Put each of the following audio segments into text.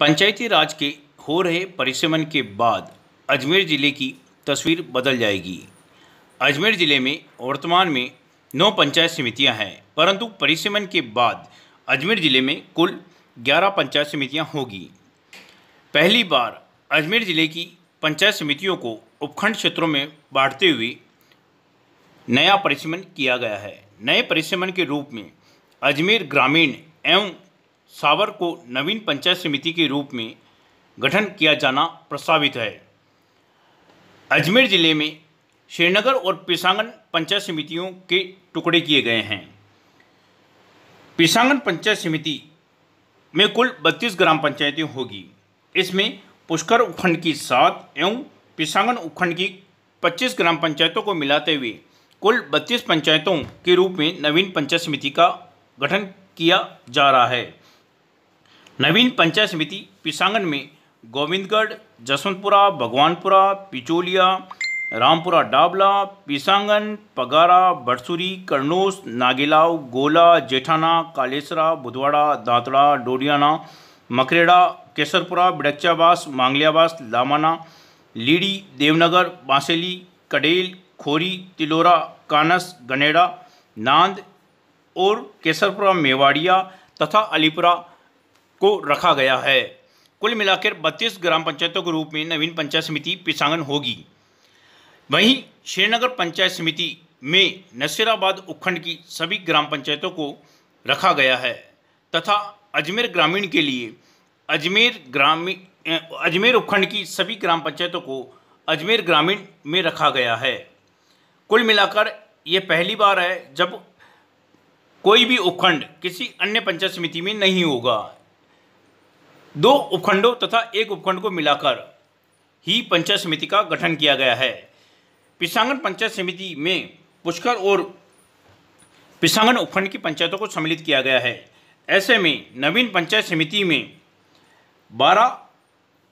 पंचायती राज के हो रहे परिसमन के बाद अजमेर ज़िले की तस्वीर बदल जाएगी अजमेर ज़िले में वर्तमान में नौ पंचायत समितियां हैं परंतु परिसमन के बाद अजमेर ज़िले में कुल ग्यारह पंचायत समितियां होगी पहली बार अजमेर ज़िले की पंचायत समितियों को उपखंड क्षेत्रों में बांटते हुए नया परिसमन किया गया है नए परिसमन के रूप में अजमेर ग्रामीण एवं सावर को नवीन पंचायत समिति के रूप में गठन किया जाना प्रस्तावित है अजमेर ज़िले में श्रीनगर और पिसांगन पंचायत समितियों के टुकड़े किए गए हैं पिसांगन पंचायत समिति में कुल 32 ग्राम पंचायतें होगी इसमें पुष्कर उपखंड की सात एवं पिसांगन उपखंड की 25 ग्राम पंचायतों को मिलाते हुए कुल 32 पंचायतों के रूप में नवीन पंचायत समिति का गठन किया जा रहा है नवीन पंचायत समिति पिसांगन में गोविंदगढ़ जसवंतपुरा भगवानपुरा पिचोलिया रामपुरा डाबला पिसांगन पगारा बड़सुरी करनोस नागेलाव गोला जेठाना कालेसरा बुधवाड़ा दांतड़ा डोडियाना मकरेड़ा केसरपुरा बिडक्चावास मांगलियावास लामाना लीड़ी देवनगर बांसेली कडेल खोरी तिलोरा कानस गनेड़ा नांद और केसरपुरा मेवाड़िया तथा अलीपुरा को रखा गया है कुल मिलाकर बत्तीस ग्राम पंचायतों के रूप में नवीन पंचायत समिति पिसांगन होगी वहीं श्रीनगर पंचायत समिति में नसीराबाद उपखंड की सभी ग्राम पंचायतों को रखा गया है तथा अजमेर ग्रामीण के लिए अजमेर ग्रामीण अजमेर उपखंड की सभी ग्राम पंचायतों को अजमेर ग्रामीण में रखा गया है कुल मिलाकर यह पहली बार है जब कोई भी उपखंड किसी अन्य पंचायत समिति में नहीं होगा दो उपखंडों तथा एक उपखंड को मिलाकर ही पंचायत समिति का गठन किया गया है पिसांगन पंचायत समिति में पुष्कर और पिसांगन उपखंड की पंचायतों को सम्मिलित किया गया है ऐसे में नवीन पंचायत समिति में बारह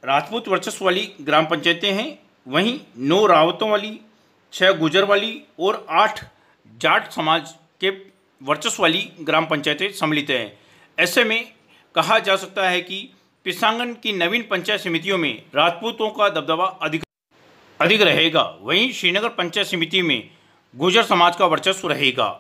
राजपूत वर्चस्व वाली ग्राम पंचायतें हैं वहीं नौ रावतों वाली छः गुजर वाली और आठ जाट समाज के वर्चस्व वाली ग्राम पंचायतें सम्मिलित हैं ऐसे में कहा जा सकता है कि पिसांगन की नवीन पंचायत समितियों में राजपूतों का दबदबा अधिक अधिक रहेगा वहीं श्रीनगर पंचायत समिति में गुजर समाज का वर्चस्व रहेगा